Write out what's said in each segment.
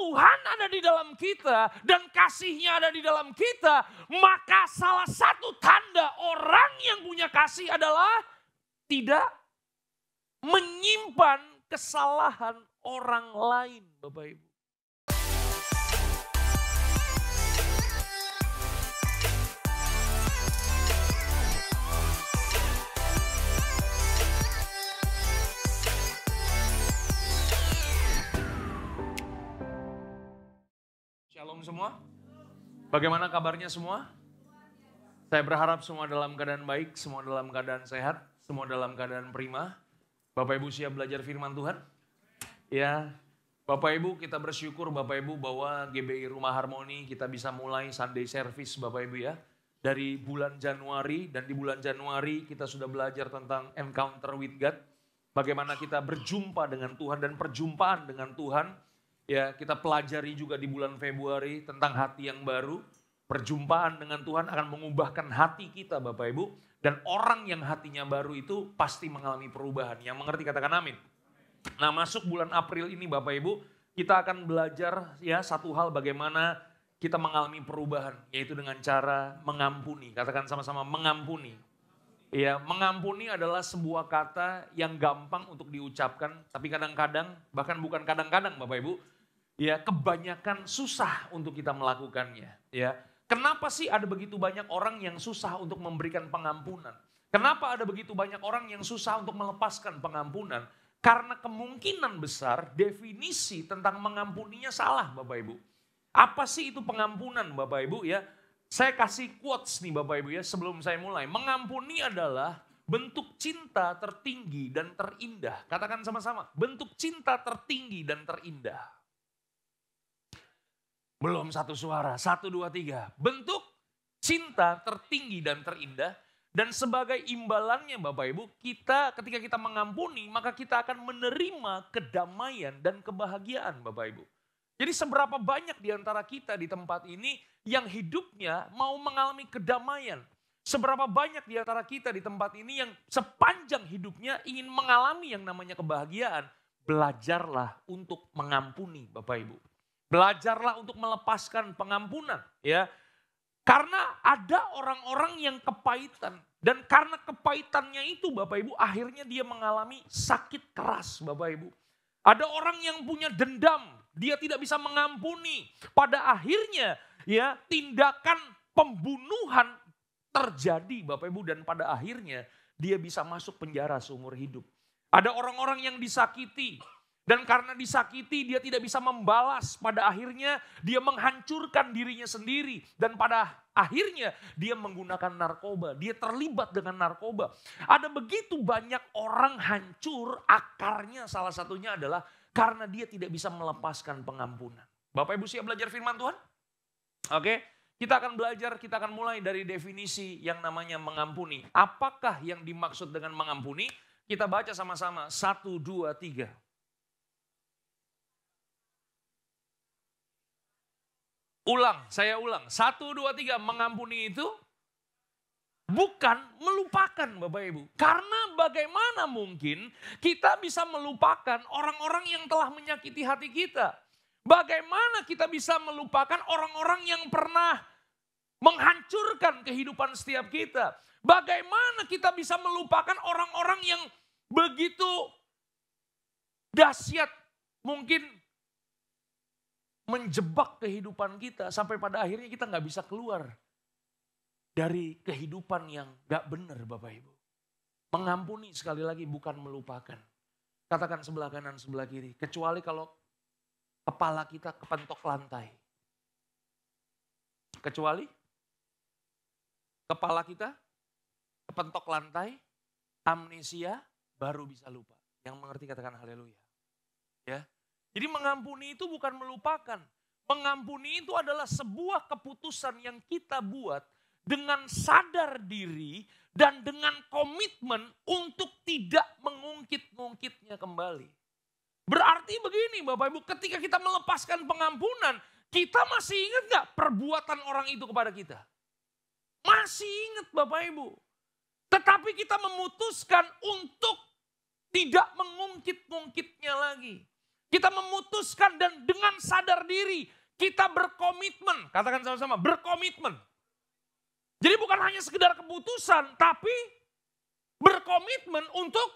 Tuhan ada di dalam kita dan kasihnya ada di dalam kita, maka salah satu tanda orang yang punya kasih adalah tidak menyimpan kesalahan orang lain, Bapak Ibu. semua? Bagaimana kabarnya semua? Saya berharap semua dalam keadaan baik, semua dalam keadaan sehat, semua dalam keadaan prima. Bapak Ibu siap belajar firman Tuhan? Ya, Bapak Ibu kita bersyukur Bapak Ibu bahwa GBI Rumah Harmoni kita bisa mulai Sunday Service Bapak Ibu ya. Dari bulan Januari dan di bulan Januari kita sudah belajar tentang encounter with God. Bagaimana kita berjumpa dengan Tuhan dan perjumpaan dengan Tuhan Ya, kita pelajari juga di bulan Februari tentang hati yang baru. Perjumpaan dengan Tuhan akan mengubahkan hati kita Bapak Ibu. Dan orang yang hatinya baru itu pasti mengalami perubahan. Yang mengerti katakan amin. Nah masuk bulan April ini Bapak Ibu, kita akan belajar ya satu hal bagaimana kita mengalami perubahan yaitu dengan cara mengampuni. Katakan sama-sama mengampuni. Ya, mengampuni adalah sebuah kata yang gampang untuk diucapkan, tapi kadang-kadang bahkan bukan kadang-kadang Bapak Ibu, ya kebanyakan susah untuk kita melakukannya ya kenapa sih ada begitu banyak orang yang susah untuk memberikan pengampunan kenapa ada begitu banyak orang yang susah untuk melepaskan pengampunan karena kemungkinan besar definisi tentang mengampuninya salah Bapak Ibu apa sih itu pengampunan Bapak Ibu ya saya kasih quotes nih Bapak Ibu ya sebelum saya mulai mengampuni adalah bentuk cinta tertinggi dan terindah katakan sama-sama bentuk cinta tertinggi dan terindah belum satu suara, satu, dua, tiga. Bentuk cinta tertinggi dan terindah. Dan sebagai imbalannya Bapak Ibu, kita ketika kita mengampuni, maka kita akan menerima kedamaian dan kebahagiaan Bapak Ibu. Jadi seberapa banyak di antara kita di tempat ini yang hidupnya mau mengalami kedamaian. Seberapa banyak di antara kita di tempat ini yang sepanjang hidupnya ingin mengalami yang namanya kebahagiaan. Belajarlah untuk mengampuni Bapak Ibu. Belajarlah untuk melepaskan pengampunan ya. Karena ada orang-orang yang kepahitan dan karena kepahitannya itu Bapak Ibu akhirnya dia mengalami sakit keras Bapak Ibu. Ada orang yang punya dendam, dia tidak bisa mengampuni. Pada akhirnya ya tindakan pembunuhan terjadi Bapak Ibu dan pada akhirnya dia bisa masuk penjara seumur hidup. Ada orang-orang yang disakiti, dan karena disakiti dia tidak bisa membalas. Pada akhirnya dia menghancurkan dirinya sendiri. Dan pada akhirnya dia menggunakan narkoba. Dia terlibat dengan narkoba. Ada begitu banyak orang hancur akarnya salah satunya adalah karena dia tidak bisa melepaskan pengampunan. Bapak Ibu siap belajar firman Tuhan? Oke, kita akan belajar, kita akan mulai dari definisi yang namanya mengampuni. Apakah yang dimaksud dengan mengampuni? Kita baca sama-sama. Satu, dua, tiga. Ulang, saya ulang. Satu, dua, tiga. Mengampuni itu bukan melupakan Bapak Ibu. Karena bagaimana mungkin kita bisa melupakan orang-orang yang telah menyakiti hati kita. Bagaimana kita bisa melupakan orang-orang yang pernah menghancurkan kehidupan setiap kita. Bagaimana kita bisa melupakan orang-orang yang begitu dahsyat mungkin menjebak kehidupan kita sampai pada akhirnya kita nggak bisa keluar dari kehidupan yang nggak benar Bapak Ibu. Mengampuni sekali lagi bukan melupakan. Katakan sebelah kanan sebelah kiri. Kecuali kalau kepala kita kepentok lantai. Kecuali kepala kita kepentok lantai, amnesia, baru bisa lupa. Yang mengerti katakan haleluya. Ya, jadi mengampuni itu bukan melupakan. Mengampuni itu adalah sebuah keputusan yang kita buat dengan sadar diri dan dengan komitmen untuk tidak mengungkit-ungkitnya kembali. Berarti begini Bapak Ibu, ketika kita melepaskan pengampunan, kita masih ingat gak perbuatan orang itu kepada kita? Masih ingat Bapak Ibu. Tetapi kita memutuskan untuk tidak mengungkit-ungkitnya lagi. Kita memutuskan dan dengan sadar diri kita berkomitmen. Katakan sama-sama, berkomitmen. Jadi bukan hanya sekedar keputusan, tapi berkomitmen untuk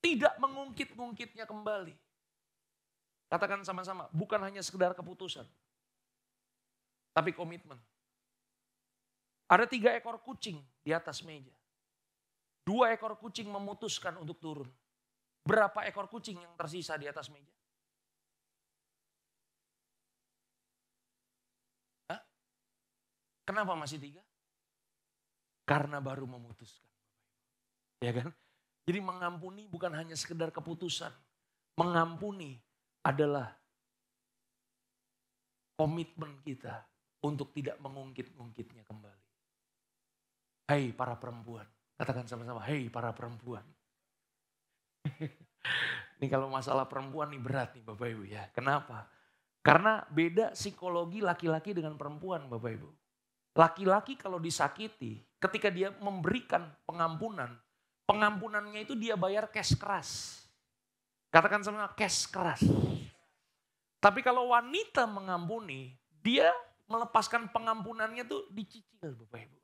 tidak mengungkit-ungkitnya kembali. Katakan sama-sama, bukan hanya sekedar keputusan, tapi komitmen. Ada tiga ekor kucing di atas meja. Dua ekor kucing memutuskan untuk turun. Berapa ekor kucing yang tersisa di atas meja? Hah? Kenapa masih tiga? Karena baru memutuskan. Ya kan? Jadi mengampuni bukan hanya sekedar keputusan. Mengampuni adalah komitmen kita untuk tidak mengungkit-ungkitnya kembali. Hei para perempuan, katakan sama-sama, hei para perempuan ini kalau masalah perempuan nih berat nih Bapak Ibu ya. Kenapa? Karena beda psikologi laki-laki dengan perempuan Bapak Ibu. Laki-laki kalau disakiti, ketika dia memberikan pengampunan, pengampunannya itu dia bayar cash keras. Katakan sama cash keras. Tapi kalau wanita mengampuni, dia melepaskan pengampunannya tuh dicicil Bapak Ibu.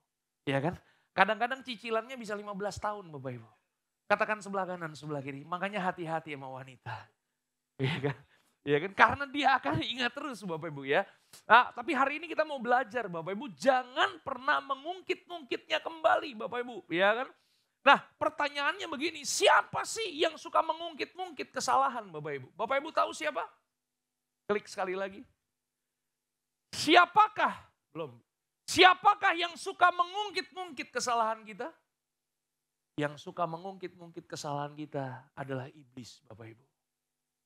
Iya kan? Kadang-kadang cicilannya bisa 15 tahun Bapak Ibu. Katakan sebelah kanan, sebelah kiri. Makanya hati-hati sama wanita. Iya kan? Iya kan? Karena dia akan ingat terus Bapak Ibu ya. Nah, tapi hari ini kita mau belajar Bapak Ibu. Jangan pernah mengungkit-ungkitnya kembali Bapak Ibu. ya kan? Nah pertanyaannya begini, siapa sih yang suka mengungkit-ungkit kesalahan Bapak Ibu? Bapak Ibu tahu siapa? Klik sekali lagi. Siapakah? Belum. Siapakah yang suka mengungkit-ungkit kesalahan kita? Yang suka mengungkit-ungkit kesalahan kita adalah iblis, Bapak Ibu.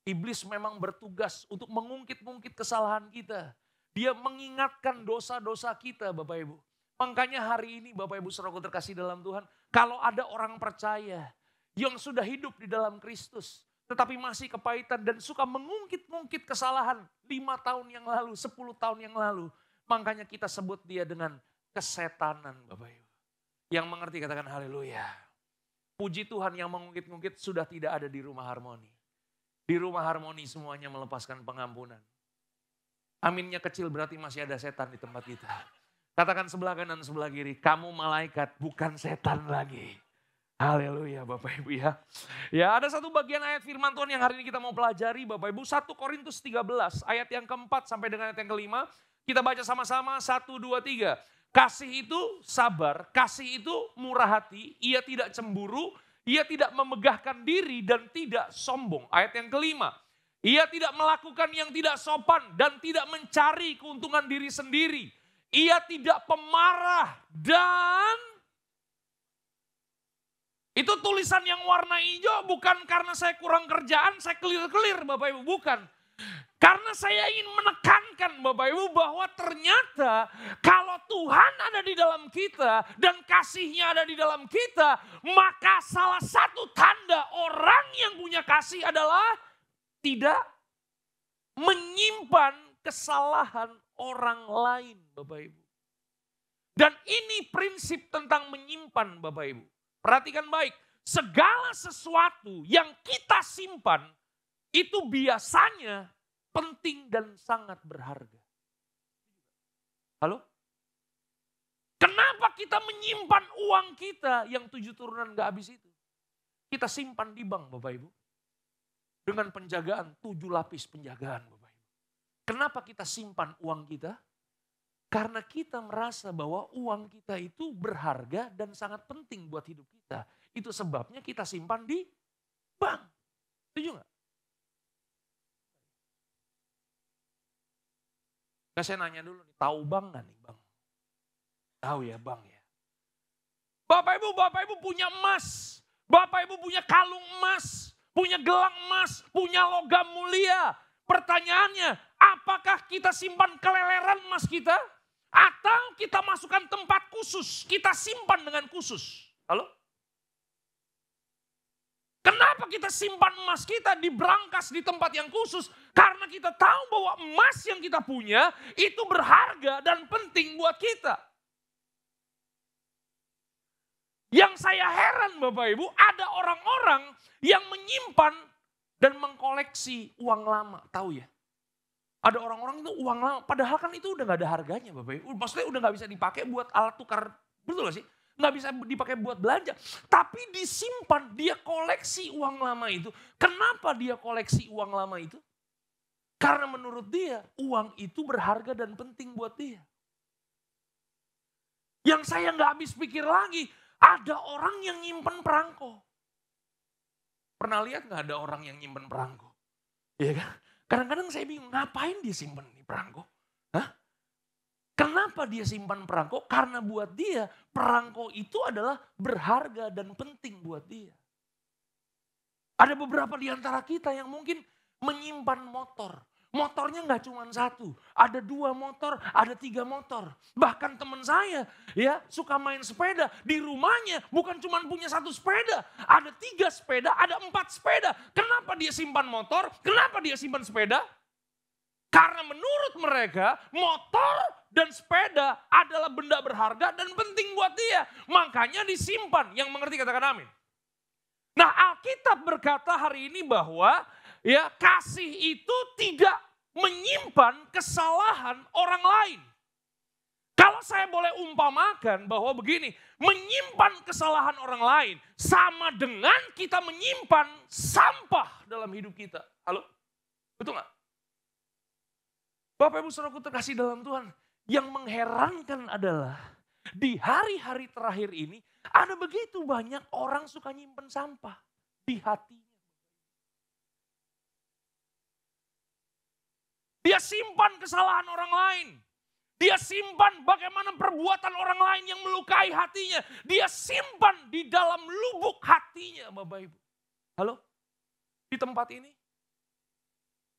Iblis memang bertugas untuk mengungkit-ungkit kesalahan kita. Dia mengingatkan dosa-dosa kita, Bapak Ibu. Makanya hari ini Bapak Ibu seragul terkasih dalam Tuhan, kalau ada orang percaya yang sudah hidup di dalam Kristus, tetapi masih kepahitan dan suka mengungkit-ungkit kesalahan lima tahun yang lalu, sepuluh tahun yang lalu. Makanya kita sebut dia dengan kesetanan Bapak Ibu. Yang mengerti katakan haleluya. Puji Tuhan yang mengungkit-ungkit sudah tidak ada di rumah harmoni. Di rumah harmoni semuanya melepaskan pengampunan. Aminnya kecil berarti masih ada setan di tempat kita. Katakan sebelah kanan sebelah kiri, kamu malaikat bukan setan lagi. Haleluya Bapak Ibu ya. Ya ada satu bagian ayat firman Tuhan yang hari ini kita mau pelajari Bapak Ibu. 1 Korintus 13 ayat yang keempat sampai dengan ayat yang kelima. Kita baca sama-sama 1, 2, 3. Kasih itu sabar, kasih itu murah hati, ia tidak cemburu, ia tidak memegahkan diri dan tidak sombong. Ayat yang kelima, ia tidak melakukan yang tidak sopan dan tidak mencari keuntungan diri sendiri. Ia tidak pemarah dan itu tulisan yang warna hijau bukan karena saya kurang kerjaan, saya kelir-kelir Bapak Ibu, bukan. Karena saya ingin menekankan Bapak Ibu bahwa ternyata kalau Tuhan ada di dalam kita dan kasihnya ada di dalam kita, maka salah satu tanda orang yang punya kasih adalah tidak menyimpan kesalahan orang lain Bapak Ibu. Dan ini prinsip tentang menyimpan Bapak Ibu. Perhatikan baik, segala sesuatu yang kita simpan itu biasanya penting dan sangat berharga. Halo? Kenapa kita menyimpan uang kita yang tujuh turunan gak habis itu? Kita simpan di bank Bapak Ibu. Dengan penjagaan, tujuh lapis penjagaan Bapak Ibu. Kenapa kita simpan uang kita? Karena kita merasa bahwa uang kita itu berharga dan sangat penting buat hidup kita. Itu sebabnya kita simpan di bank. Setuju gak? Nah saya nanya dulu, tahu bang gak nih bang? Tahu ya bang ya. Bapak ibu, bapak ibu punya emas. Bapak ibu punya kalung emas. Punya gelang emas. Punya logam mulia. Pertanyaannya, apakah kita simpan keleleran emas kita? Atau kita masukkan tempat khusus, kita simpan dengan khusus. Halo? Kenapa kita simpan emas kita di berangkas di tempat yang khusus? Karena kita tahu bahwa emas yang kita punya itu berharga dan penting buat kita. Yang saya heran Bapak Ibu, ada orang-orang yang menyimpan dan mengkoleksi uang lama, tahu ya? Ada orang-orang itu uang lama, padahal kan itu udah gak ada harganya Bapak Ibu. Maksudnya udah gak bisa dipakai buat alat tukar, betul gak sih? nggak bisa dipakai buat belanja. Tapi disimpan, dia koleksi uang lama itu. Kenapa dia koleksi uang lama itu? Karena menurut dia, uang itu berharga dan penting buat dia. Yang saya nggak habis pikir lagi, ada orang yang nyimpen perangko. Pernah lihat nggak ada orang yang nyimpen perangko? Iya kan? Kadang-kadang saya bingung, ngapain dia simpen nih perangko? Hah? Kenapa dia simpan perangko? Karena buat dia perangko itu adalah berharga dan penting buat dia. Ada beberapa di antara kita yang mungkin menyimpan motor. Motornya nggak cuma satu, ada dua motor, ada tiga motor. Bahkan teman saya ya suka main sepeda di rumahnya bukan cuma punya satu sepeda, ada tiga sepeda, ada empat sepeda. Kenapa dia simpan motor? Kenapa dia simpan sepeda? Karena menurut mereka motor dan sepeda adalah benda berharga dan penting buat dia. Makanya disimpan. Yang mengerti katakan amin. Nah Alkitab berkata hari ini bahwa ya kasih itu tidak menyimpan kesalahan orang lain. Kalau saya boleh umpamakan bahwa begini, menyimpan kesalahan orang lain sama dengan kita menyimpan sampah dalam hidup kita. Halo? Betul nggak? Bapak Ibu Saudaraku terkasih dalam Tuhan, yang mengherankan adalah di hari-hari terakhir ini ada begitu banyak orang suka nyimpen sampah di hatinya. Dia simpan kesalahan orang lain. Dia simpan bagaimana perbuatan orang lain yang melukai hatinya. Dia simpan di dalam lubuk hatinya Bapak Ibu. Halo? Di tempat ini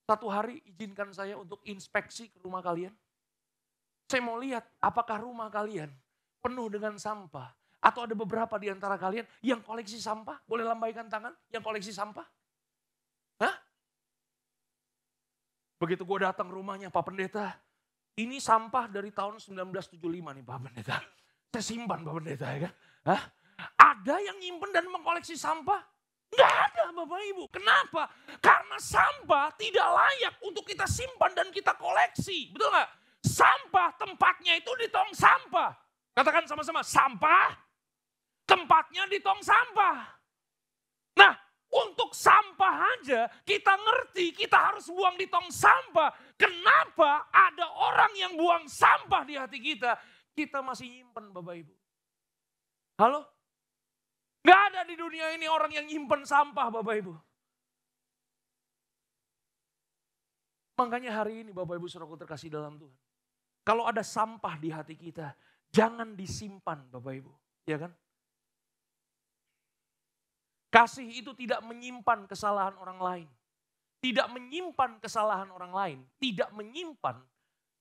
satu hari izinkan saya untuk inspeksi ke rumah kalian. Saya mau lihat apakah rumah kalian penuh dengan sampah. Atau ada beberapa di antara kalian yang koleksi sampah. Boleh lambaikan tangan yang koleksi sampah? Hah? Begitu gue datang rumahnya Pak Pendeta. Ini sampah dari tahun 1975 nih Pak Pendeta. Saya simpan Pak Pendeta ya kan. Hah? Ada yang nyimpen dan mengkoleksi sampah Gak ada Bapak Ibu. Kenapa? Karena sampah tidak layak untuk kita simpan dan kita koleksi. Betul gak? Sampah tempatnya itu di tong sampah. Katakan sama-sama, sampah tempatnya di tong sampah. Nah, untuk sampah aja kita ngerti kita harus buang di tong sampah. Kenapa ada orang yang buang sampah di hati kita? Kita masih nyimpen Bapak Ibu. Halo? Gak ada di dunia ini orang yang nyimpen sampah Bapak Ibu. Makanya hari ini Bapak Ibu aku terkasih dalam Tuhan. Kalau ada sampah di hati kita, jangan disimpan Bapak Ibu, ya kan? Kasih itu tidak menyimpan kesalahan orang lain. Tidak menyimpan kesalahan orang lain, tidak menyimpan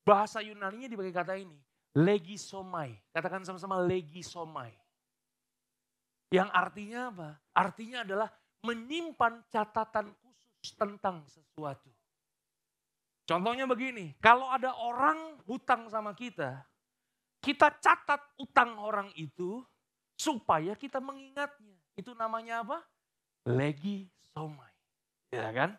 bahasa Yunani-nya dipakai kata ini, legisomai. Katakan sama-sama legisomai. Yang artinya apa? Artinya adalah menyimpan catatan khusus tentang sesuatu. Contohnya begini, kalau ada orang hutang sama kita, kita catat utang orang itu supaya kita mengingatnya. Itu namanya apa? Legi somai. Ya kan?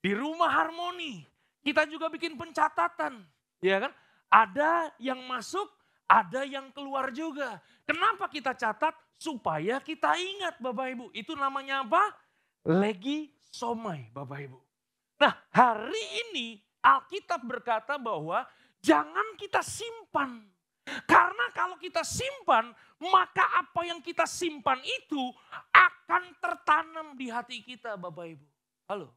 Di rumah harmoni, kita juga bikin pencatatan. Ya kan? Ada yang masuk, ada yang keluar juga. Kenapa kita catat? Supaya kita ingat Bapak Ibu. Itu namanya apa? Legi somai Bapak Ibu. Nah hari ini Alkitab berkata bahwa jangan kita simpan. Karena kalau kita simpan, maka apa yang kita simpan itu akan tertanam di hati kita Bapak Ibu. Halo.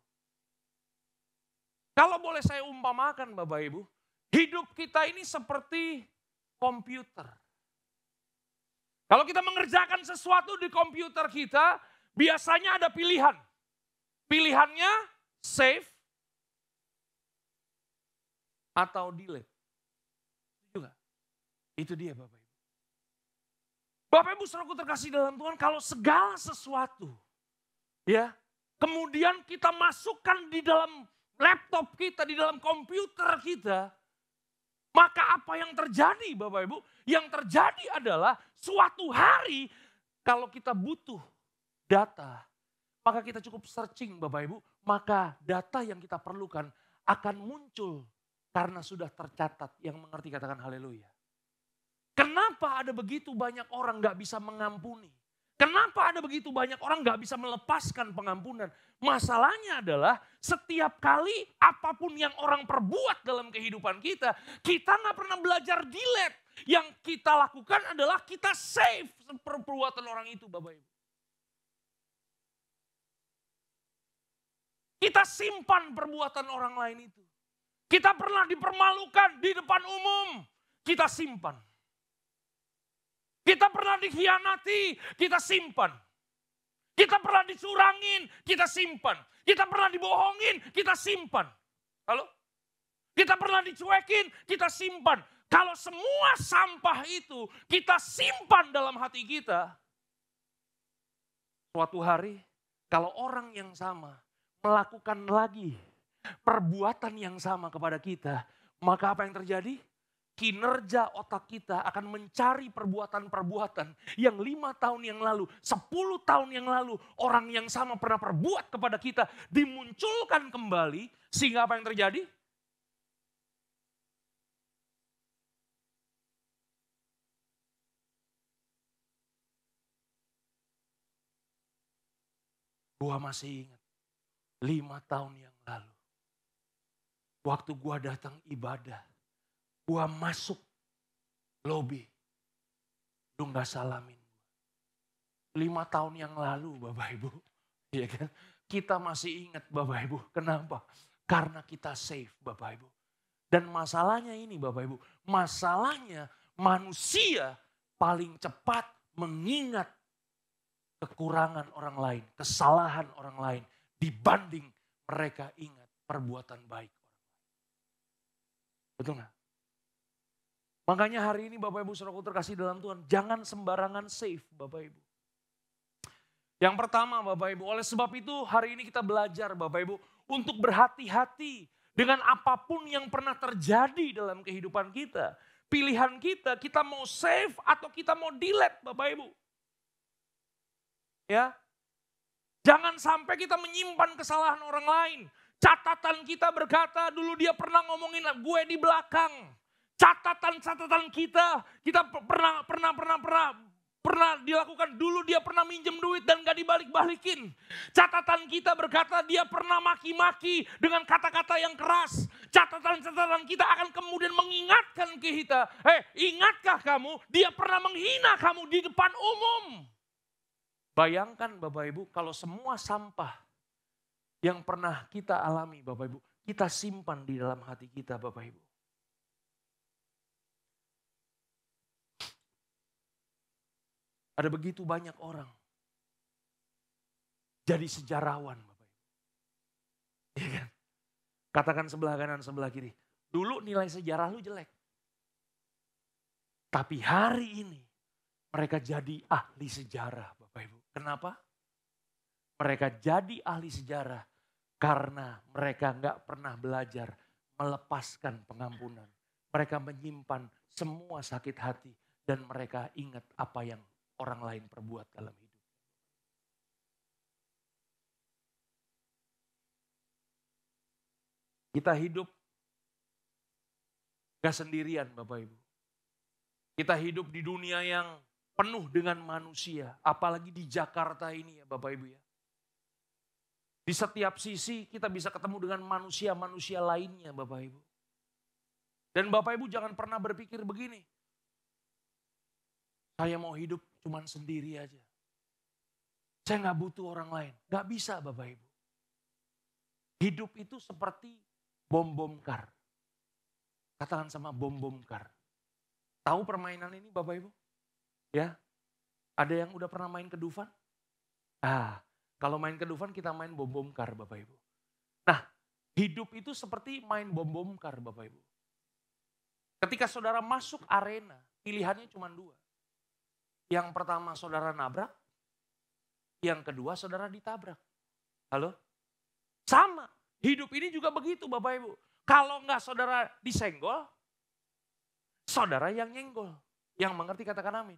Kalau boleh saya umpamakan Bapak Ibu, hidup kita ini seperti komputer. Kalau kita mengerjakan sesuatu di komputer kita, biasanya ada pilihan. Pilihannya save atau delete. Juga. Itu dia Bapak Ibu. Bapak Ibu suruh terkasih dalam Tuhan, kalau segala sesuatu ya, kemudian kita masukkan di dalam laptop kita, di dalam komputer kita, maka apa yang terjadi Bapak Ibu? Yang terjadi adalah suatu hari kalau kita butuh data, maka kita cukup searching Bapak Ibu, maka data yang kita perlukan akan muncul karena sudah tercatat. Yang mengerti katakan haleluya. Kenapa ada begitu banyak orang gak bisa mengampuni? Kenapa ada begitu banyak orang nggak bisa melepaskan pengampunan? Masalahnya adalah setiap kali apapun yang orang perbuat dalam kehidupan kita, kita nggak pernah belajar delete. Yang kita lakukan adalah kita save perbuatan orang itu Bapak Ibu. Kita simpan perbuatan orang lain itu. Kita pernah dipermalukan di depan umum. Kita simpan. Kita pernah dikhianati, kita simpan. Kita pernah dicurangin, kita simpan. Kita pernah dibohongin, kita simpan. Halo? Kita pernah dicuekin, kita simpan. Kalau semua sampah itu kita simpan dalam hati kita, suatu hari kalau orang yang sama melakukan lagi perbuatan yang sama kepada kita, maka apa yang terjadi? kinerja otak kita akan mencari perbuatan-perbuatan yang lima tahun yang lalu, sepuluh tahun yang lalu orang yang sama pernah perbuat kepada kita dimunculkan kembali sehingga apa yang terjadi? Gua masih ingat lima tahun yang lalu. Waktu gua datang ibadah, Gua masuk lobby. Lu gak salamin. Lima tahun yang lalu Bapak Ibu. Iya kan? Kita masih ingat Bapak Ibu. Kenapa? Karena kita safe Bapak Ibu. Dan masalahnya ini Bapak Ibu. Masalahnya manusia paling cepat mengingat kekurangan orang lain, kesalahan orang lain dibanding mereka ingat perbuatan baik orang lain. Betul gak? Makanya hari ini Bapak Ibu Saudaraku terkasih dalam Tuhan, jangan sembarangan save Bapak Ibu. Yang pertama Bapak Ibu, oleh sebab itu hari ini kita belajar Bapak Ibu untuk berhati-hati dengan apapun yang pernah terjadi dalam kehidupan kita. Pilihan kita, kita mau save atau kita mau delete Bapak Ibu. Ya. Jangan sampai kita menyimpan kesalahan orang lain. Catatan kita berkata dulu dia pernah ngomongin gue di belakang catatan-catatan kita. Kita pernah pernah pernah pernah pernah dilakukan dulu dia pernah minjem duit dan gak dibalik-balikin. Catatan kita berkata dia pernah maki-maki dengan kata-kata yang keras. Catatan-catatan kita akan kemudian mengingatkan ke kita. Eh hey, ingatkah kamu dia pernah menghina kamu di depan umum. Bayangkan Bapak Ibu kalau semua sampah yang pernah kita alami Bapak Ibu. Kita simpan di dalam hati kita Bapak Ibu. Ada begitu banyak orang jadi sejarawan, Bapak Ibu. Iya kan? Katakan sebelah kanan, sebelah kiri. Dulu nilai sejarah lu jelek. Tapi hari ini mereka jadi ahli sejarah, Bapak Ibu. Kenapa? Mereka jadi ahli sejarah karena mereka nggak pernah belajar melepaskan pengampunan. Mereka menyimpan semua sakit hati dan mereka ingat apa yang orang lain perbuat dalam hidup. Kita hidup gak sendirian Bapak Ibu. Kita hidup di dunia yang penuh dengan manusia. Apalagi di Jakarta ini ya Bapak Ibu ya. Di setiap sisi kita bisa ketemu dengan manusia-manusia lainnya Bapak Ibu. Dan Bapak Ibu jangan pernah berpikir begini. Saya mau hidup cuman sendiri aja. Saya nggak butuh orang lain. Nggak bisa Bapak Ibu. Hidup itu seperti bom-bom kar. Katakan sama bom-bom kar. Tahu permainan ini Bapak Ibu? Ya. Ada yang udah pernah main kedufan? Ah, kalau main kedufan kita main bom-bom kar Bapak Ibu. Nah, hidup itu seperti main bom-bom kar Bapak Ibu. Ketika saudara masuk arena, pilihannya cuma dua. Yang pertama saudara nabrak, yang kedua saudara ditabrak. Halo? Sama. Hidup ini juga begitu Bapak Ibu. Kalau enggak saudara disenggol, saudara yang nyenggol. Yang mengerti katakan amin.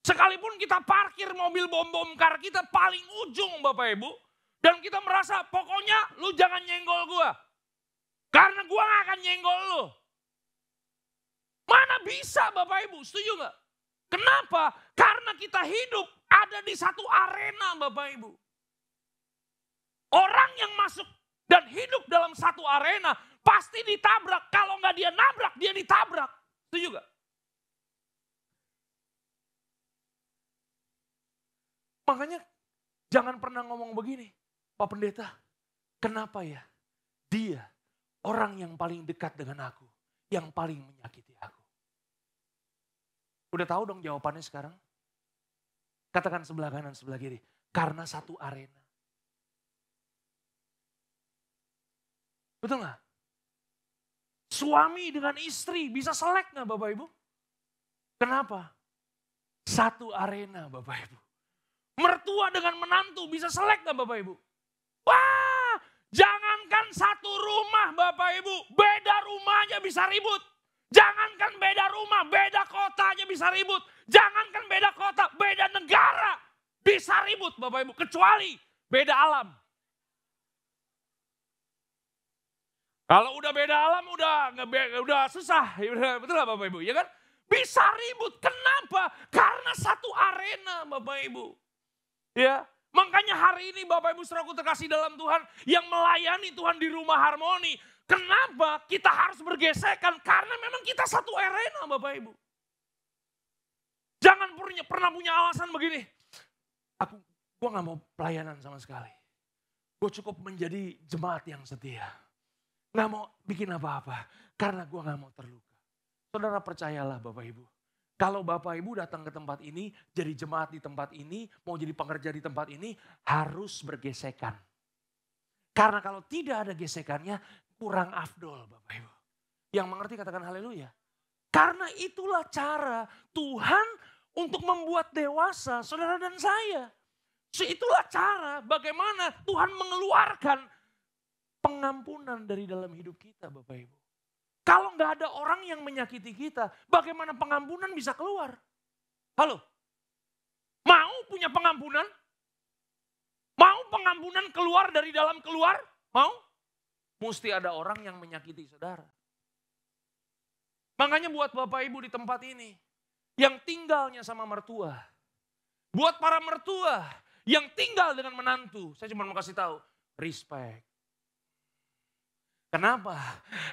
Sekalipun kita parkir mobil bom-bom kar kita paling ujung Bapak Ibu. Dan kita merasa pokoknya lu jangan nyenggol gua. Karena gua gak akan nyenggol lu. Mana bisa Bapak Ibu, setuju gak? Kenapa? Karena kita hidup ada di satu arena Bapak Ibu. Orang yang masuk dan hidup dalam satu arena pasti ditabrak. Kalau nggak dia nabrak, dia ditabrak. Itu juga. Makanya jangan pernah ngomong begini. Pak Pendeta, kenapa ya dia orang yang paling dekat dengan aku, yang paling menyakiti. Udah tahu dong jawabannya sekarang? Katakan sebelah kanan, sebelah kiri. Karena satu arena. Betul gak? Suami dengan istri bisa selek gak Bapak Ibu? Kenapa? Satu arena Bapak Ibu. Mertua dengan menantu bisa selek gak Bapak Ibu? Wah, jangankan satu rumah Bapak Ibu, beda rumahnya bisa ribut. Jangankan beda rumah, beda kota aja bisa ribut. Jangankan beda kota, beda negara bisa ribut Bapak Ibu. Kecuali beda alam. Kalau udah beda alam udah udah susah, iya, betul lah Bapak Ibu, ya kan? Bisa ribut. Kenapa? Karena satu arena Bapak Ibu. Ya, makanya hari ini Bapak Ibu Saudaraku terkasih dalam Tuhan yang melayani Tuhan di rumah harmoni Kenapa kita harus bergesekan? Karena memang kita satu arena Bapak Ibu. Jangan punya, pernah punya alasan begini. Aku, gua gak mau pelayanan sama sekali. Gue cukup menjadi jemaat yang setia. Gak mau bikin apa-apa. Karena gua gak mau terluka. Saudara percayalah Bapak Ibu. Kalau Bapak Ibu datang ke tempat ini, jadi jemaat di tempat ini, mau jadi pengerja di tempat ini, harus bergesekan. Karena kalau tidak ada gesekannya, kurang afdol Bapak Ibu. Yang mengerti katakan haleluya. Karena itulah cara Tuhan untuk membuat dewasa saudara dan saya. Itulah cara bagaimana Tuhan mengeluarkan pengampunan dari dalam hidup kita Bapak Ibu. Kalau nggak ada orang yang menyakiti kita, bagaimana pengampunan bisa keluar? Halo? Mau punya pengampunan? Mau pengampunan keluar dari dalam keluar? Mau? Mesti ada orang yang menyakiti saudara. Makanya buat bapak ibu di tempat ini, yang tinggalnya sama mertua, buat para mertua yang tinggal dengan menantu, saya cuma mau kasih tahu, respect. Kenapa?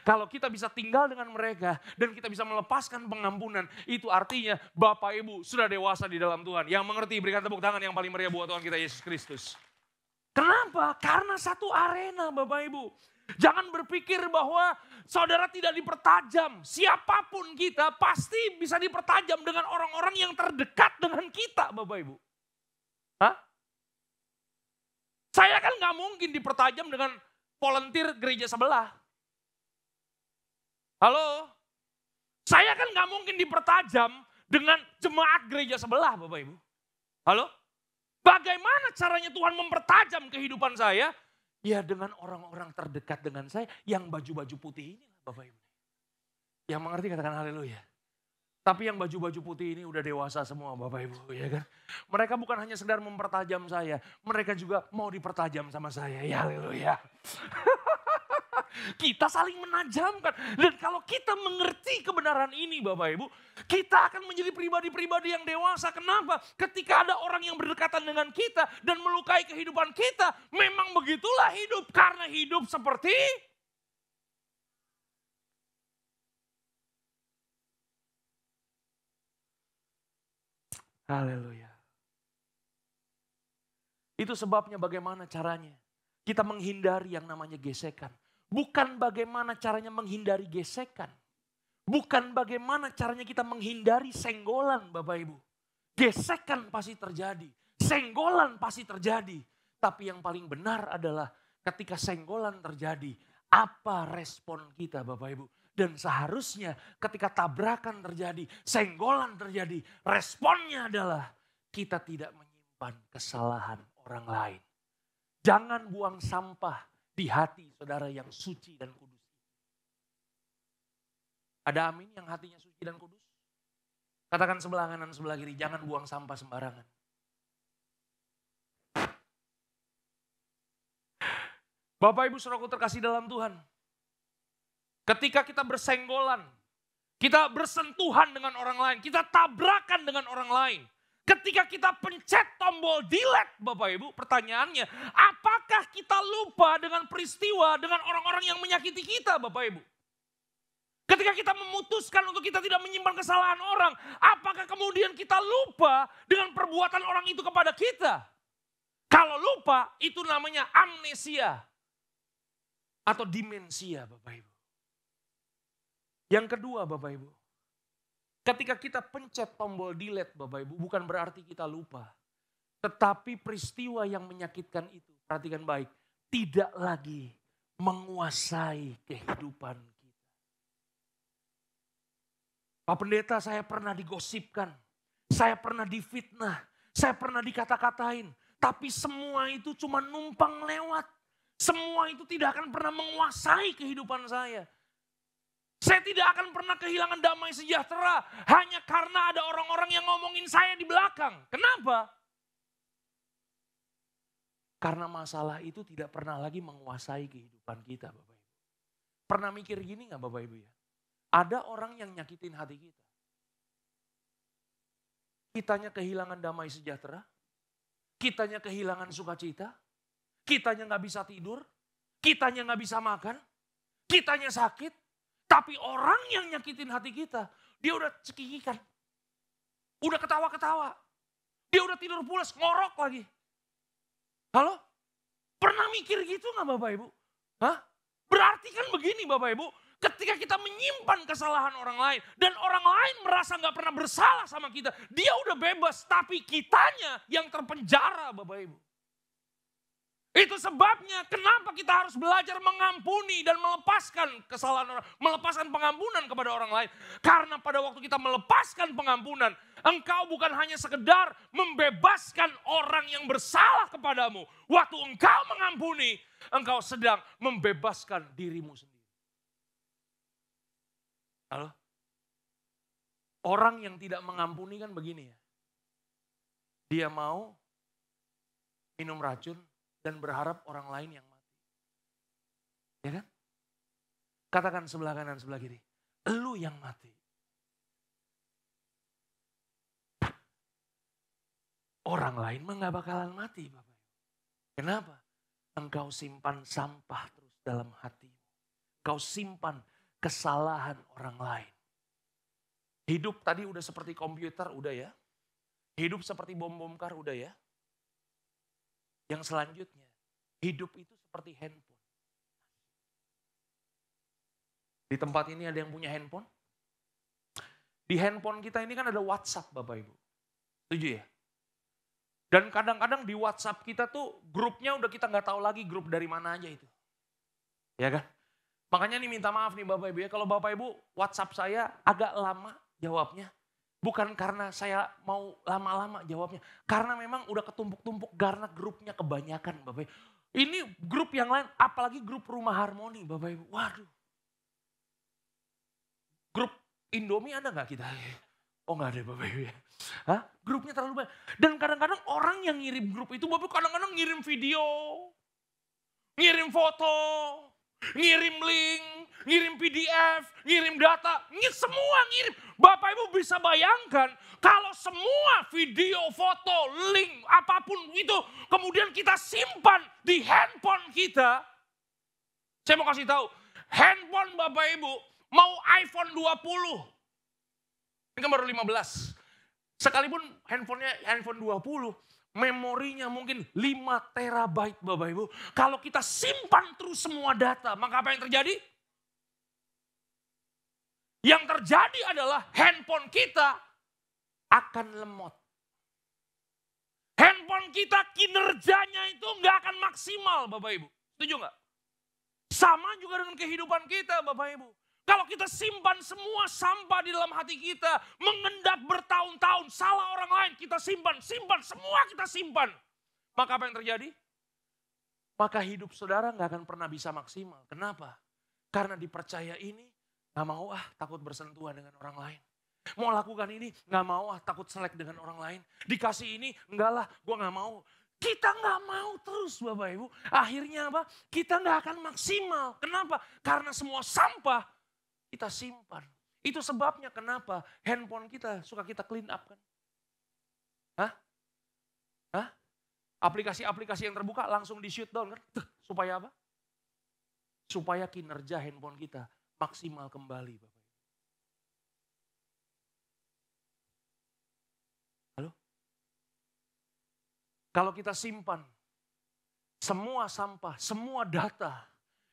Kalau kita bisa tinggal dengan mereka dan kita bisa melepaskan pengampunan, itu artinya Bapak Ibu sudah dewasa di dalam Tuhan. Yang mengerti berikan tepuk tangan yang paling meriah buat Tuhan kita Yesus Kristus. Kenapa? Karena satu arena Bapak Ibu. Jangan berpikir bahwa saudara tidak dipertajam. Siapapun kita pasti bisa dipertajam dengan orang-orang yang terdekat dengan kita, Bapak Ibu. Hah? Saya kan nggak mungkin dipertajam dengan volunteer gereja sebelah. Halo? Saya kan nggak mungkin dipertajam dengan jemaat gereja sebelah, Bapak Ibu. Halo? Bagaimana caranya Tuhan mempertajam kehidupan saya Ya dengan orang-orang terdekat dengan saya yang baju-baju putih ini Bapak Ibu. Yang mengerti katakan haleluya. Tapi yang baju-baju putih ini udah dewasa semua Bapak Ibu ya kan. Mereka bukan hanya sekedar mempertajam saya. Mereka juga mau dipertajam sama saya. Ya haleluya. Kita saling menajamkan. Dan kalau kita mengerti kebenaran ini Bapak Ibu, kita akan menjadi pribadi-pribadi yang dewasa. Kenapa? Ketika ada orang yang berdekatan dengan kita dan melukai kehidupan kita, memang begitulah hidup. Karena hidup seperti Haleluya. Itu sebabnya bagaimana caranya kita menghindari yang namanya gesekan. Bukan bagaimana caranya menghindari gesekan. Bukan bagaimana caranya kita menghindari senggolan Bapak Ibu. Gesekan pasti terjadi. Senggolan pasti terjadi. Tapi yang paling benar adalah ketika senggolan terjadi. Apa respon kita Bapak Ibu. Dan seharusnya ketika tabrakan terjadi, senggolan terjadi. Responnya adalah kita tidak menyimpan kesalahan orang lain. Jangan buang sampah di hati saudara yang suci dan kudus. Ada amin yang hatinya suci dan kudus? Katakan sebelah kanan, sebelah kiri, jangan buang sampah sembarangan. Bapak Ibu Saudaraku terkasih dalam Tuhan. Ketika kita bersenggolan, kita bersentuhan dengan orang lain, kita tabrakan dengan orang lain, Ketika kita pencet tombol delete Bapak Ibu, pertanyaannya apakah kita lupa dengan peristiwa, dengan orang-orang yang menyakiti kita Bapak Ibu? Ketika kita memutuskan untuk kita tidak menyimpan kesalahan orang, apakah kemudian kita lupa dengan perbuatan orang itu kepada kita? Kalau lupa, itu namanya amnesia atau dimensia, Bapak Ibu. Yang kedua, Bapak Ibu, Ketika kita pencet tombol delete Bapak Ibu, bukan berarti kita lupa. Tetapi peristiwa yang menyakitkan itu, perhatikan baik, tidak lagi menguasai kehidupan kita. Pak Pendeta saya pernah digosipkan, saya pernah difitnah, saya pernah dikata-katain, tapi semua itu cuma numpang lewat. Semua itu tidak akan pernah menguasai kehidupan saya. Saya tidak akan pernah kehilangan damai sejahtera hanya karena ada orang-orang yang ngomongin saya di belakang. Kenapa? Karena masalah itu tidak pernah lagi menguasai kehidupan kita, Bapak Ibu. Pernah mikir gini nggak Bapak Ibu ya? Ada orang yang nyakitin hati kita. Kitanya kehilangan damai sejahtera. Kitanya kehilangan sukacita. Kitanya nggak bisa tidur. Kitanya nggak bisa makan. Kitanya sakit tapi orang yang nyakitin hati kita, dia udah cekikikan. Udah ketawa-ketawa. Dia udah tidur pulas, ngorok lagi. Halo? Pernah mikir gitu gak Bapak Ibu? Hah? Berarti kan begini Bapak Ibu, ketika kita menyimpan kesalahan orang lain dan orang lain merasa gak pernah bersalah sama kita, dia udah bebas tapi kitanya yang terpenjara Bapak Ibu. Itu sebabnya kenapa kita harus belajar mengampuni dan melepaskan kesalahan orang, melepaskan pengampunan kepada orang lain. Karena pada waktu kita melepaskan pengampunan, engkau bukan hanya sekedar membebaskan orang yang bersalah kepadamu. Waktu engkau mengampuni, engkau sedang membebaskan dirimu sendiri. Halo? Orang yang tidak mengampuni kan begini ya. Dia mau minum racun, dan berharap orang lain yang mati. Ya kan? Katakan sebelah kanan, sebelah kiri. Lu yang mati. Orang lain mah gak bakalan mati Bapak. Kenapa? Engkau simpan sampah terus dalam hatimu. Kau simpan kesalahan orang lain. Hidup tadi udah seperti komputer, udah ya. Hidup seperti bom-bom kar, udah ya. Yang selanjutnya, hidup itu seperti handphone. Di tempat ini ada yang punya handphone? Di handphone kita ini kan ada WhatsApp Bapak Ibu. Setuju ya? Dan kadang-kadang di WhatsApp kita tuh grupnya udah kita nggak tahu lagi grup dari mana aja itu. Ya kan? Makanya nih minta maaf nih Bapak Ibu ya. Kalau Bapak Ibu WhatsApp saya agak lama jawabnya. Bukan karena saya mau lama-lama jawabnya. Karena memang udah ketumpuk-tumpuk karena grupnya kebanyakan Bapak Ibu. Ini grup yang lain, apalagi grup rumah harmoni Bapak Ibu. Waduh. Grup Indomie ada nggak kita? Oh nggak ada Bapak Ibu ya. Hah? Grupnya terlalu banyak. Dan kadang-kadang orang yang ngirim grup itu Bapak kadang-kadang ngirim video. Ngirim foto. Ngirim link ngirim PDF, ngirim data, ngirim semua ngirim. Bapak Ibu bisa bayangkan kalau semua video, foto, link, apapun itu kemudian kita simpan di handphone kita. Saya mau kasih tahu, handphone Bapak Ibu mau iPhone 20. Ini kan baru 15. Sekalipun handphonenya handphone 20, memorinya mungkin 5 terabyte Bapak Ibu. Kalau kita simpan terus semua data, maka apa yang terjadi? Yang terjadi adalah handphone kita akan lemot. Handphone kita kinerjanya itu nggak akan maksimal Bapak Ibu. Setuju nggak? Sama juga dengan kehidupan kita Bapak Ibu. Kalau kita simpan semua sampah di dalam hati kita, mengendap bertahun-tahun, salah orang lain kita simpan, simpan, semua kita simpan. Maka apa yang terjadi? Maka hidup saudara nggak akan pernah bisa maksimal. Kenapa? Karena dipercaya ini Gak mau ah takut bersentuhan dengan orang lain. Mau lakukan ini, gak mau ah takut selek dengan orang lain. Dikasih ini, enggak lah gue gak mau. Kita gak mau terus Bapak Ibu. Akhirnya apa? Kita gak akan maksimal. Kenapa? Karena semua sampah kita simpan. Itu sebabnya kenapa handphone kita suka kita clean up kan. Hah? Hah? Aplikasi-aplikasi yang terbuka langsung di shoot down kan. Tuh, supaya apa? Supaya kinerja handphone kita maksimal kembali Bapak. Halo? Kalau kita simpan semua sampah, semua data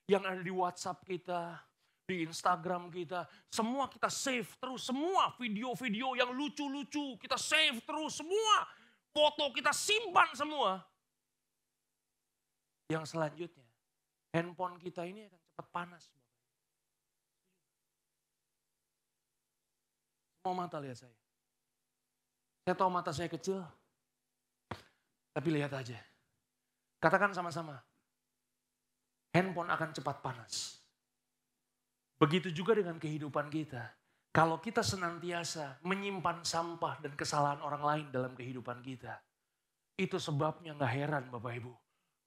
yang ada di WhatsApp kita, di Instagram kita, semua kita save terus, semua video-video yang lucu-lucu kita save terus, semua foto kita simpan semua. Yang selanjutnya, handphone kita ini akan cepat panas. Mau mata lihat saya. Saya tahu mata saya kecil. Tapi lihat aja. Katakan sama-sama. Handphone akan cepat panas. Begitu juga dengan kehidupan kita. Kalau kita senantiasa menyimpan sampah dan kesalahan orang lain dalam kehidupan kita. Itu sebabnya gak heran Bapak Ibu.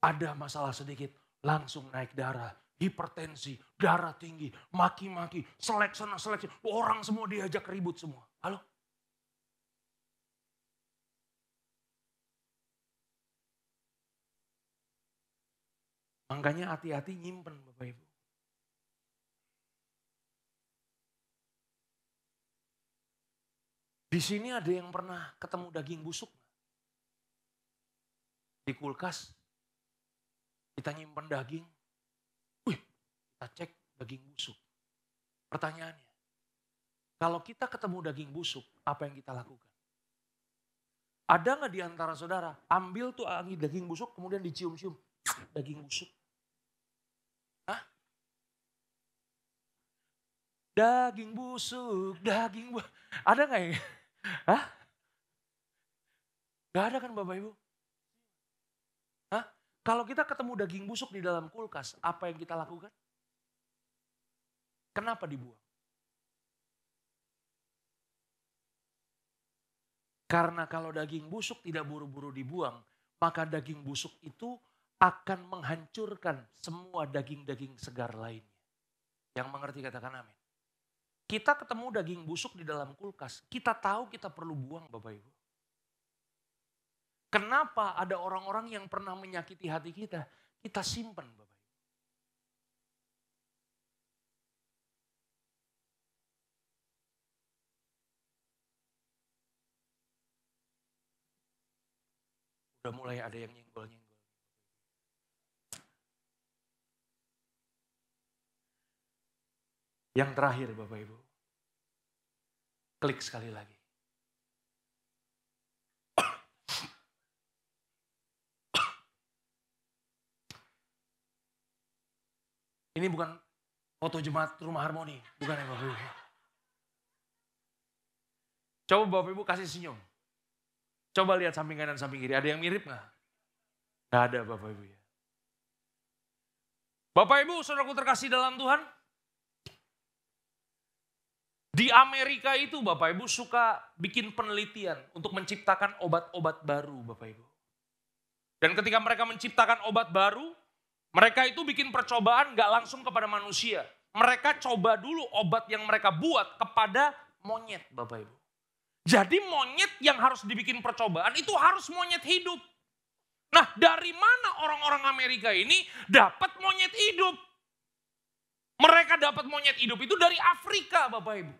Ada masalah sedikit langsung naik darah hipertensi, darah tinggi, maki-maki, selek sana, Orang semua diajak ribut semua. Halo? Makanya hati-hati nyimpen Bapak Ibu. Di sini ada yang pernah ketemu daging busuk? Di kulkas, kita nyimpen daging, kita cek daging busuk. Pertanyaannya, kalau kita ketemu daging busuk, apa yang kita lakukan? Ada nggak di antara saudara ambil tuh angin daging busuk kemudian dicium-cium daging busuk? Hah? Daging busuk, daging busuk. Ada nggak ya? Hah? Gak ada kan Bapak Ibu? Hah? Kalau kita ketemu daging busuk di dalam kulkas, apa yang kita lakukan? Kenapa dibuang? Karena kalau daging busuk tidak buru-buru dibuang, maka daging busuk itu akan menghancurkan semua daging-daging segar lainnya. Yang mengerti katakan amin. Kita ketemu daging busuk di dalam kulkas, kita tahu kita perlu buang Bapak Ibu. Kenapa ada orang-orang yang pernah menyakiti hati kita, kita simpan Bapak. Udah mulai ada yang nyenggol-nyenggol. Yang terakhir Bapak Ibu. Klik sekali lagi. Ini bukan foto jemaat rumah harmoni, bukan ya Bapak Ibu. Coba Bapak Ibu kasih senyum. Coba lihat samping kanan, samping kiri. Ada yang mirip nggak? Nggak ada Bapak Ibu ya. Bapak Ibu, saudaraku terkasih dalam Tuhan. Di Amerika itu Bapak Ibu suka bikin penelitian untuk menciptakan obat-obat baru Bapak Ibu. Dan ketika mereka menciptakan obat baru, mereka itu bikin percobaan gak langsung kepada manusia. Mereka coba dulu obat yang mereka buat kepada monyet Bapak Ibu. Jadi monyet yang harus dibikin percobaan itu harus monyet hidup. Nah dari mana orang-orang Amerika ini dapat monyet hidup? Mereka dapat monyet hidup itu dari Afrika Bapak Ibu.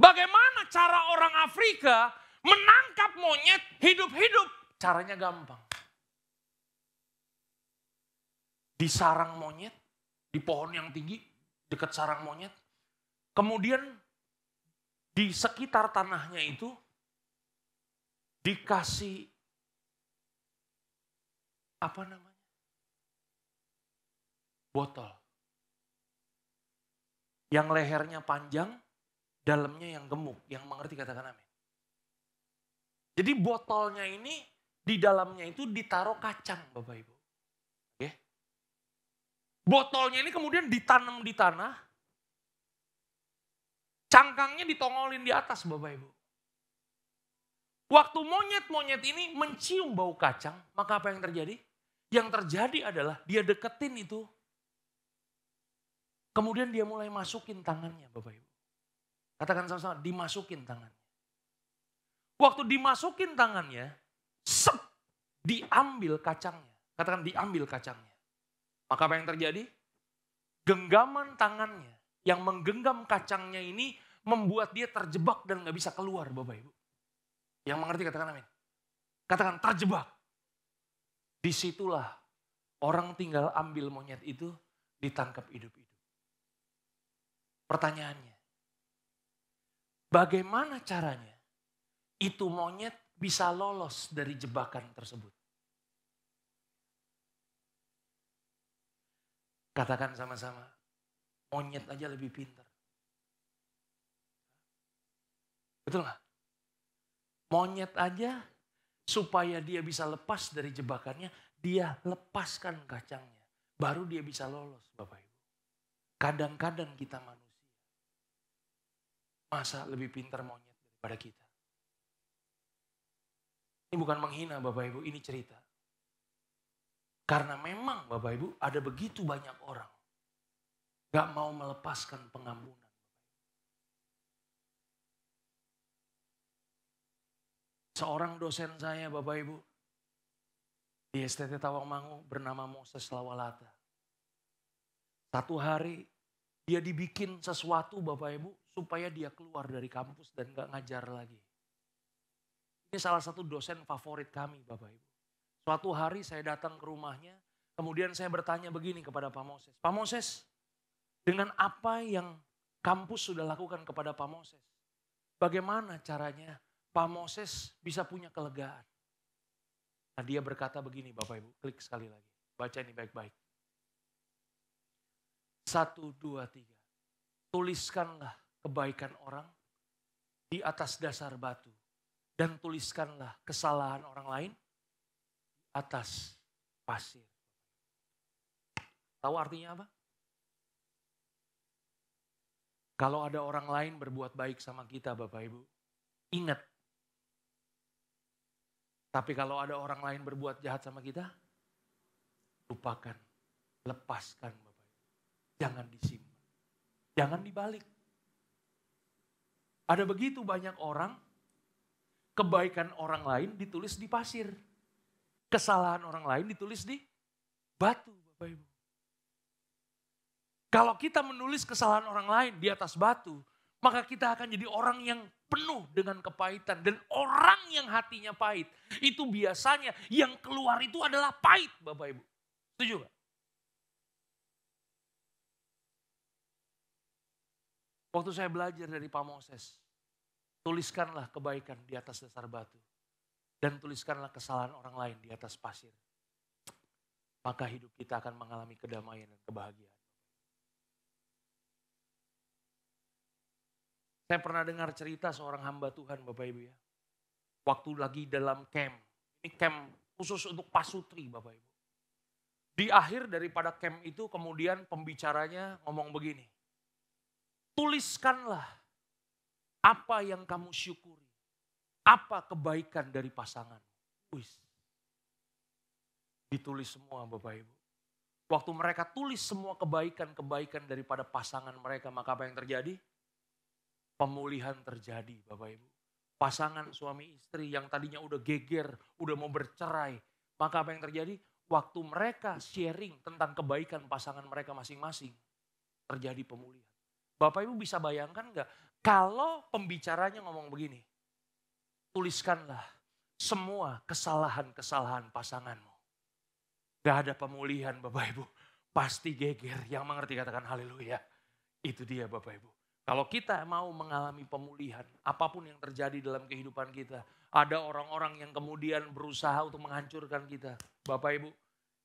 Bagaimana cara orang Afrika menangkap monyet hidup-hidup? Caranya gampang. Di sarang monyet, di pohon yang tinggi, dekat sarang monyet. Kemudian di sekitar tanahnya itu dikasih apa namanya? Botol. Yang lehernya panjang, dalamnya yang gemuk. Yang mengerti katakan amin. Jadi botolnya ini di dalamnya itu ditaruh kacang Bapak Ibu. Oke. Botolnya ini kemudian ditanam di tanah, cangkangnya ditongolin di atas Bapak Ibu. Waktu monyet-monyet ini mencium bau kacang, maka apa yang terjadi? Yang terjadi adalah dia deketin itu. Kemudian dia mulai masukin tangannya Bapak Ibu. Katakan sama-sama, dimasukin tangannya. Waktu dimasukin tangannya, sep, diambil kacangnya. Katakan diambil kacangnya. Maka apa yang terjadi? Genggaman tangannya yang menggenggam kacangnya ini membuat dia terjebak dan nggak bisa keluar Bapak Ibu. Yang mengerti katakan amin. Katakan terjebak. Disitulah orang tinggal ambil monyet itu ditangkap hidup-hidup. Pertanyaannya, bagaimana caranya itu monyet bisa lolos dari jebakan tersebut? Katakan sama-sama, monyet aja lebih pintar. Betul gak? Monyet aja supaya dia bisa lepas dari jebakannya, dia lepaskan kacangnya. Baru dia bisa lolos Bapak Ibu. Kadang-kadang kita manusia. Masa lebih pintar monyet daripada kita. Ini bukan menghina Bapak Ibu, ini cerita. Karena memang Bapak Ibu ada begitu banyak orang gak mau melepaskan pengampunan. Seorang dosen saya Bapak Ibu di STT Tawangmangu bernama Moses Lawalata. Satu hari dia dibikin sesuatu Bapak Ibu supaya dia keluar dari kampus dan gak ngajar lagi. Ini salah satu dosen favorit kami Bapak Ibu. Suatu hari saya datang ke rumahnya, kemudian saya bertanya begini kepada Pak Moses. Pak Moses, dengan apa yang kampus sudah lakukan kepada Pak Moses, bagaimana caranya Pak Moses bisa punya kelegaan. Nah dia berkata begini Bapak Ibu, klik sekali lagi. Baca ini baik-baik. Satu, dua, tiga. Tuliskanlah kebaikan orang di atas dasar batu. Dan tuliskanlah kesalahan orang lain di atas pasir. Tahu artinya apa? Kalau ada orang lain berbuat baik sama kita Bapak Ibu, ingat tapi kalau ada orang lain berbuat jahat sama kita, lupakan, lepaskan Bapak. Jangan disimpan, jangan dibalik. Ada begitu banyak orang, kebaikan orang lain ditulis di pasir. Kesalahan orang lain ditulis di batu Bapak Ibu. Kalau kita menulis kesalahan orang lain di atas batu, maka kita akan jadi orang yang penuh dengan kepahitan. Dan orang yang hatinya pahit, itu biasanya yang keluar itu adalah pahit Bapak Ibu. Setuju gak? Waktu saya belajar dari Pak Moses, tuliskanlah kebaikan di atas dasar batu. Dan tuliskanlah kesalahan orang lain di atas pasir. Maka hidup kita akan mengalami kedamaian dan kebahagiaan. Saya pernah dengar cerita seorang hamba Tuhan Bapak Ibu ya. Waktu lagi dalam camp. Ini camp khusus untuk pasutri Bapak Ibu. Di akhir daripada camp itu kemudian pembicaranya ngomong begini. Tuliskanlah apa yang kamu syukuri. Apa kebaikan dari pasangan. Wis. Ditulis semua Bapak Ibu. Waktu mereka tulis semua kebaikan-kebaikan daripada pasangan mereka, maka apa yang terjadi? pemulihan terjadi Bapak Ibu. Pasangan suami istri yang tadinya udah geger, udah mau bercerai. Maka apa yang terjadi? Waktu mereka sharing tentang kebaikan pasangan mereka masing-masing, terjadi pemulihan. Bapak Ibu bisa bayangkan nggak? Kalau pembicaranya ngomong begini, tuliskanlah semua kesalahan-kesalahan pasanganmu. Gak ada pemulihan Bapak Ibu. Pasti geger yang mengerti katakan haleluya. Itu dia Bapak Ibu. Kalau kita mau mengalami pemulihan, apapun yang terjadi dalam kehidupan kita, ada orang-orang yang kemudian berusaha untuk menghancurkan kita. Bapak Ibu,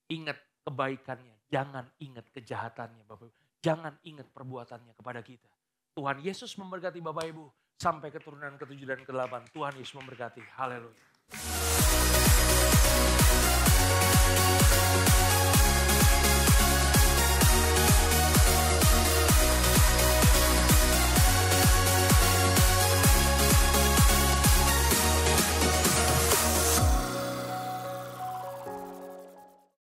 ingat kebaikannya, jangan ingat kejahatannya Bapak Ibu. Jangan ingat perbuatannya kepada kita. Tuhan Yesus memberkati Bapak Ibu sampai keturunan ke-7 dan ke-8. Tuhan Yesus memberkati. Haleluya.